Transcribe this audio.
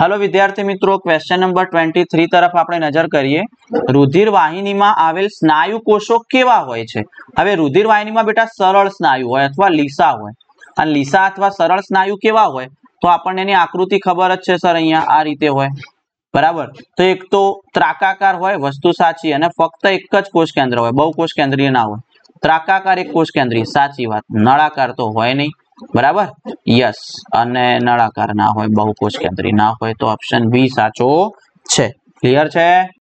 hello વિદ્યાર્થી મિત્રો question number twenty three તરફ આપણે નજર કરીએ રુધિર વાહિનીમાં આવેલ સ્નાયુ કોષો કેવા હોય છે હવે રુધિર વાહિનીમાં બેટા સરળ સ્નાયુ હોય અથવા લીસા હોય અને લીસા અથવા સરળ સ્નાયુ કેવા હોય તો આપણને એની આકૃતિ ખબર જ છે સર અહીંયા આ રીતે હોય બરાબર તો એક તો ત્રાકાકાર હોય વસ્તુ સાચી અને ફક્ત એક જ કોષ કેન્દ્ર હોય બહુ કોષ કેન્દ્રીય ના હોય ત્રાકાકાર એક કોષ કેન્દ્રીય સાચી વાત નળાકાર તો હોય નહીં બરાબર યસ અને નળાકાર ના હોય બહુકોષ કેન્દ્રી ના હોય તો ઓપ્શન બી સાચો છે ક્લિયર છે